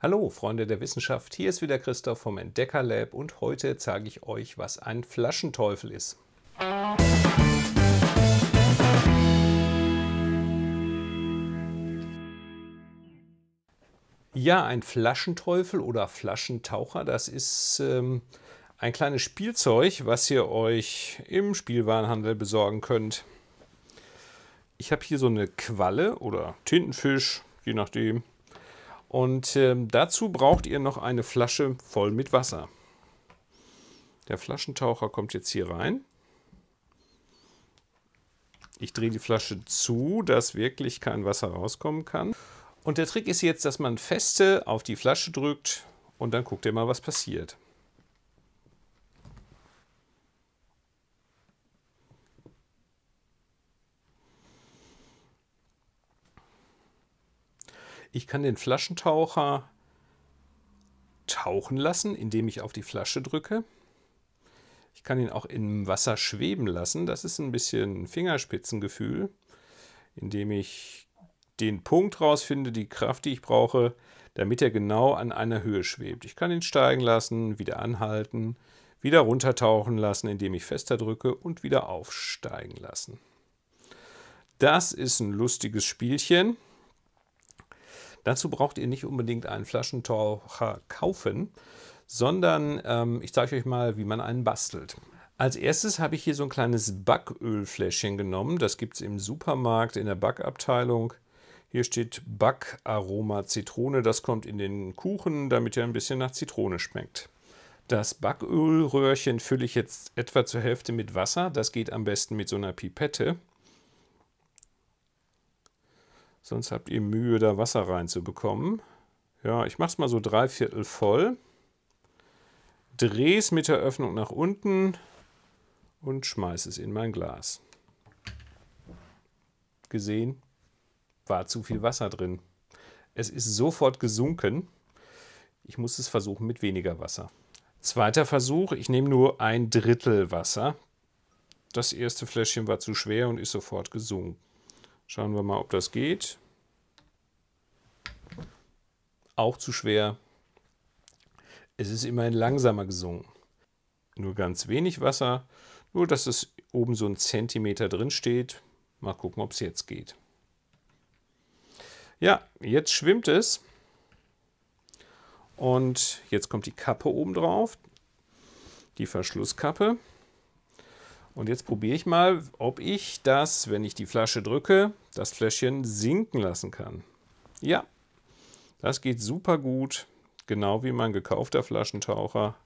Hallo Freunde der Wissenschaft, hier ist wieder Christoph vom Entdecker Lab und heute zeige ich euch, was ein Flaschenteufel ist. Ja, ein Flaschenteufel oder Flaschentaucher, das ist ähm, ein kleines Spielzeug, was ihr euch im Spielwarenhandel besorgen könnt. Ich habe hier so eine Qualle oder Tintenfisch, je nachdem, und äh, dazu braucht ihr noch eine Flasche voll mit Wasser. Der Flaschentaucher kommt jetzt hier rein. Ich drehe die Flasche zu, dass wirklich kein Wasser rauskommen kann. Und der Trick ist jetzt, dass man feste auf die Flasche drückt und dann guckt ihr mal, was passiert. Ich kann den Flaschentaucher tauchen lassen, indem ich auf die Flasche drücke. Ich kann ihn auch im Wasser schweben lassen. Das ist ein bisschen Fingerspitzengefühl, indem ich den Punkt rausfinde, die Kraft, die ich brauche, damit er genau an einer Höhe schwebt. Ich kann ihn steigen lassen, wieder anhalten, wieder runtertauchen lassen, indem ich fester drücke und wieder aufsteigen lassen. Das ist ein lustiges Spielchen. Dazu braucht ihr nicht unbedingt einen Flaschentaucher kaufen, sondern ähm, ich zeige euch mal, wie man einen bastelt. Als erstes habe ich hier so ein kleines Backölfläschchen genommen. Das gibt es im Supermarkt in der Backabteilung. Hier steht Backaroma Zitrone. Das kommt in den Kuchen, damit er ein bisschen nach Zitrone schmeckt. Das Backölröhrchen fülle ich jetzt etwa zur Hälfte mit Wasser. Das geht am besten mit so einer Pipette. Sonst habt ihr Mühe, da Wasser reinzubekommen. Ja, ich mache es mal so drei Viertel voll. Drehe es mit der Öffnung nach unten und schmeiße es in mein Glas. Gesehen, war zu viel Wasser drin. Es ist sofort gesunken. Ich muss es versuchen mit weniger Wasser. Zweiter Versuch, ich nehme nur ein Drittel Wasser. Das erste Fläschchen war zu schwer und ist sofort gesunken. Schauen wir mal, ob das geht. Auch zu schwer. Es ist immerhin langsamer gesungen. Nur ganz wenig Wasser, nur dass es oben so ein Zentimeter drin steht. Mal gucken, ob es jetzt geht. Ja, jetzt schwimmt es. Und jetzt kommt die Kappe oben drauf, die Verschlusskappe. Und jetzt probiere ich mal, ob ich das, wenn ich die Flasche drücke, das Fläschchen sinken lassen kann. Ja, das geht super gut, genau wie mein gekaufter Flaschentaucher.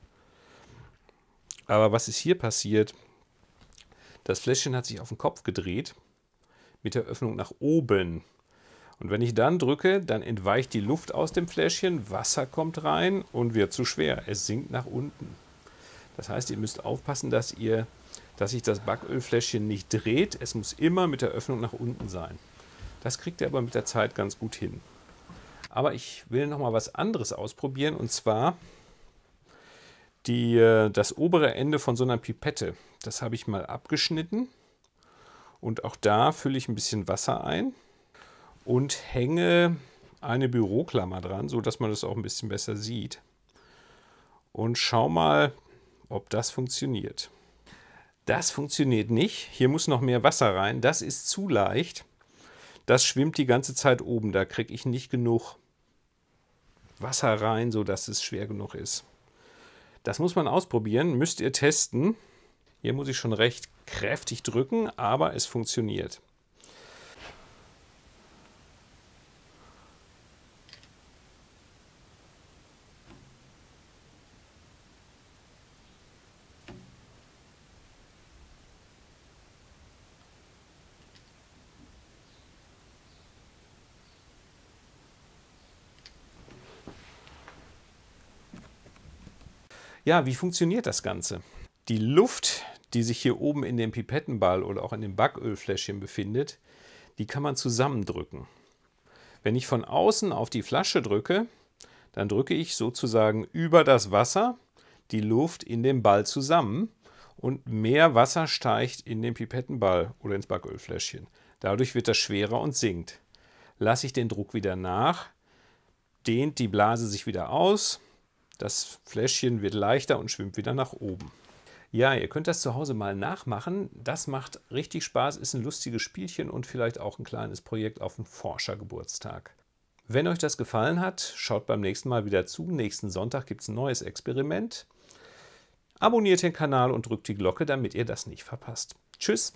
Aber was ist hier passiert? Das Fläschchen hat sich auf den Kopf gedreht mit der Öffnung nach oben. Und wenn ich dann drücke, dann entweicht die Luft aus dem Fläschchen, Wasser kommt rein und wird zu schwer. Es sinkt nach unten. Das heißt, ihr müsst aufpassen, dass ihr dass sich das Backölfläschchen nicht dreht. Es muss immer mit der Öffnung nach unten sein. Das kriegt er aber mit der Zeit ganz gut hin. Aber ich will noch mal was anderes ausprobieren und zwar die, äh, das obere Ende von so einer Pipette. Das habe ich mal abgeschnitten und auch da fülle ich ein bisschen Wasser ein und hänge eine Büroklammer dran, so dass man das auch ein bisschen besser sieht. Und schau mal, ob das funktioniert. Das funktioniert nicht. Hier muss noch mehr Wasser rein. Das ist zu leicht. Das schwimmt die ganze Zeit oben. Da kriege ich nicht genug Wasser rein, sodass es schwer genug ist. Das muss man ausprobieren. Müsst ihr testen. Hier muss ich schon recht kräftig drücken, aber es funktioniert. Ja, wie funktioniert das Ganze? Die Luft, die sich hier oben in dem Pipettenball oder auch in dem Backölfläschchen befindet, die kann man zusammendrücken. Wenn ich von außen auf die Flasche drücke, dann drücke ich sozusagen über das Wasser die Luft in den Ball zusammen und mehr Wasser steigt in den Pipettenball oder ins Backölfläschchen. Dadurch wird das schwerer und sinkt. Lasse ich den Druck wieder nach, dehnt die Blase sich wieder aus das Fläschchen wird leichter und schwimmt wieder nach oben. Ja, ihr könnt das zu Hause mal nachmachen. Das macht richtig Spaß, ist ein lustiges Spielchen und vielleicht auch ein kleines Projekt auf den Forschergeburtstag. Wenn euch das gefallen hat, schaut beim nächsten Mal wieder zu. Nächsten Sonntag gibt es ein neues Experiment. Abonniert den Kanal und drückt die Glocke, damit ihr das nicht verpasst. Tschüss!